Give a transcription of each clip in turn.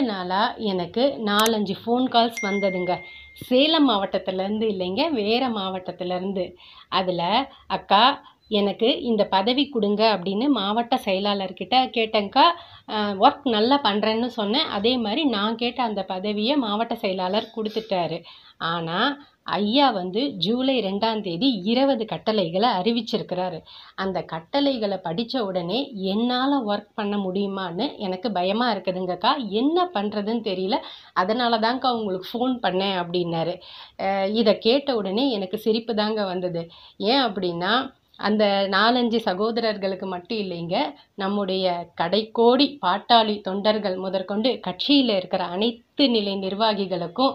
ரெண்டு நாளாக எனக்கு நாலஞ்சு ஃபோன் கால்ஸ் வந்ததுங்க சேலம் மாவட்டத்துலேருந்து இல்லைங்க வேறு மாவட்டத்துலேருந்து அதில் அக்கா எனக்கு இந்த பதவி கொடுங்க அப்படின்னு மாவட்ட செயலாளர்கிட்ட கேட்டேங்க்கா ஒர்க் நல்லா பண்ணுறேன்னு சொன்னேன் அதே மாதிரி நான் கேட்ட அந்த பதவியை மாவட்ட செயலாளர் கொடுத்துட்டாரு ஆனால் ஐயா வந்து ஜூலை ரெண்டாம் தேதி இருபது கட்டளைகளை அறிவிச்சிருக்கிறாரு அந்த கட்டளைகளை படித்த உடனே என்னால் ஒர்க் பண்ண முடியுமான்னு எனக்கு பயமாக இருக்குதுங்கக்கா என்ன பண்ணுறதுன்னு தெரியல அதனால தாங்க்கா உங்களுக்கு ஃபோன் பண்ணேன் அப்படின்னாரு இதை கேட்ட உடனே எனக்கு சிரிப்பு தாங்க வந்தது ஏன் அப்படின்னா அந்த நாலஞ்சு சகோதரர்களுக்கு மட்டும் இல்லைங்க நம்முடைய கடைக்கோடி பாட்டாளி தொண்டர்கள் முதற்கொண்டு கட்சியில் இருக்கிற அனைத்து நிலை நிர்வாகிகளுக்கும்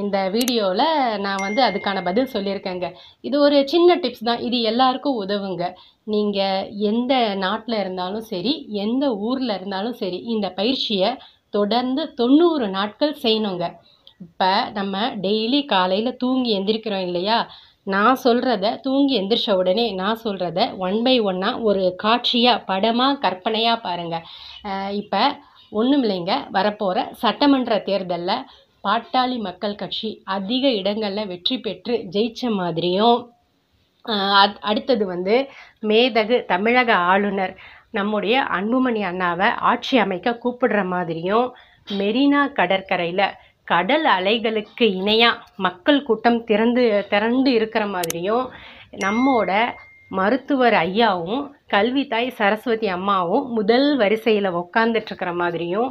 இந்த வீடியோவில் நான் வந்து அதுக்கான பதில் சொல்லியிருக்கேங்க இது ஒரு சின்ன டிப்ஸ் தான் இது எல்லாருக்கும் உதவுங்க நீங்கள் எந்த நாட்டில் இருந்தாலும் சரி எந்த ஊரில் இருந்தாலும் சரி இந்த பயிற்சியை தொடர்ந்து தொண்ணூறு நாட்கள் செய்யணுங்க இப்போ நம்ம டெய்லி காலையில் தூங்கி எந்திரிக்கிறோம் இல்லையா நான் சொல்கிறத தூங்கி எந்திரிச்ச உடனே நான் சொல்கிறத ஒன் பை ஒன்னாக ஒரு காட்சியாக படமாக கற்பனையாக பாருங்கள் இப்போ ஒன்றும் இல்லைங்க வரப்போகிற சட்டமன்ற தேர்தலில் பாட்டாளி மக்கள் கட்சி அதிக இடங்களில் வெற்றி பெற்று ஜெயித்த மாதிரியும் அடுத்தது வந்து மேதகு தமிழக ஆளுநர் நம்முடைய அன்புமணி அண்ணாவை ஆட்சி அமைக்க கூப்பிடுற மாதிரியும் மெரினா கடற்கரையில் கடல் அலைகளுக்கு இணையாக மக்கள் கூட்டம் திறந்து திரண்டு இருக்கிற மாதிரியும் நம்மோட மருத்துவர் ஐயாவும் கல்வி தாய் சரஸ்வதி அம்மாவும் முதல் வரிசையில் உக்காந்துட்ருக்கிற மாதிரியும்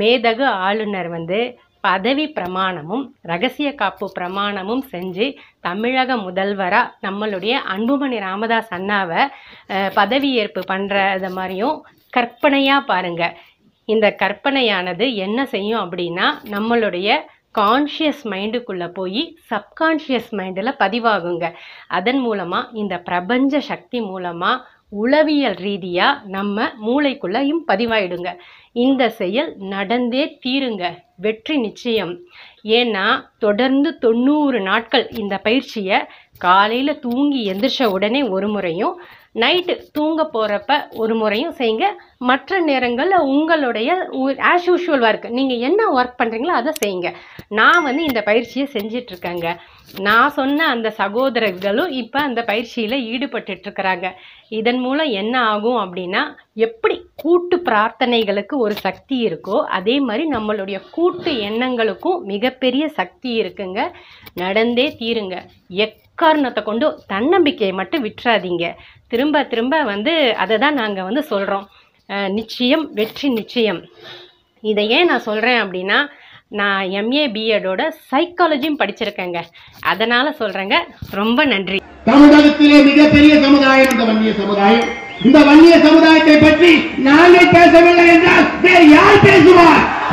மேதகு ஆளுநர் வந்து பதவி பிரமாணமும் ரகசிய காப்பு பிரமாணமும் செஞ்சு தமிழக முதல்வராக நம்மளுடைய அன்புமணி ராமதாஸ் அண்ணாவை பதவியேற்பு பண்ணுற மாதிரியும் கற்பனையாக பாருங்கள் இந்த கற்பனையானது என்ன செய்யும் அப்படின்னா நம்மளுடைய கான்ஷியஸ் மைண்டுக்குள்ளே போய் சப்கான்ஷியஸ் மைண்டில் பதிவாகுங்க அதன் மூலமாக இந்த பிரபஞ்ச சக்தி மூலமாக உளவியல் ரீதியாக நம்ம மூளைக்குள்ளேயும் பதிவாயிடுங்க இந்த செயல் நடந்தே தீருங்க வெற்றி நிச்சயம் ஏன்னா தொடர்ந்து தொண்ணூறு நாட்கள் இந்த பயிற்சியை காலையில் தூங்கி எந்திரிச்ச உடனே ஒரு முறையும் நைட்டு தூங்க போகிறப்ப ஒரு முறையும் செய்யுங்க மற்ற நேரங்களில் உங்களுடைய ஆஸ் யூஷுவல் ஒர்க் நீங்கள் என்ன ஒர்க் பண்ணுறீங்களோ அதை செய்யுங்க நான் வந்து இந்த பயிற்சியை செஞ்சிட்ருக்கேங்க நான் சொன்ன அந்த சகோதரர்களும் இப்போ அந்த பயிற்சியில் ஈடுபட்டுருக்கிறாங்க இதன் மூலம் என்ன ஆகும் அப்படின்னா எப்படி கூட்டு பிரார்த்தனைகளுக்கு ஒரு சக்தி இருக்கோ அதே மாதிரி நம்மளுடைய கூட்டு எண்ணங்களுக்கும் மிகப்பெரிய சக்தி இருக்குங்க நடந்தே தீருங்க எக் அக்காரணத்தை கொண்டு தன்னம்பிக்கையை மட்டும் விட்டுறாதீங்க திரும்ப திரும்ப வந்து அதை தான் நாங்கள் வந்து சொல்கிறோம் நிச்சயம் வெற்றி நிச்சயம் இதை ஏன் நான் சொல்கிறேன் அப்படின்னா நான் எம்ஏ பிஎடோட சைக்காலஜியும் படிச்சிருக்கேங்க அதனால சொல்றேங்க ரொம்ப நன்றி தமிழகத்திலே மிகப்பெரிய சமுதாயம் இந்த வன்னிய சமுதாயம் இந்த வன்னிய சமுதாயத்தை பற்றி நாங்கள் பேசவில்லை என்றால் யார் பேசுவார்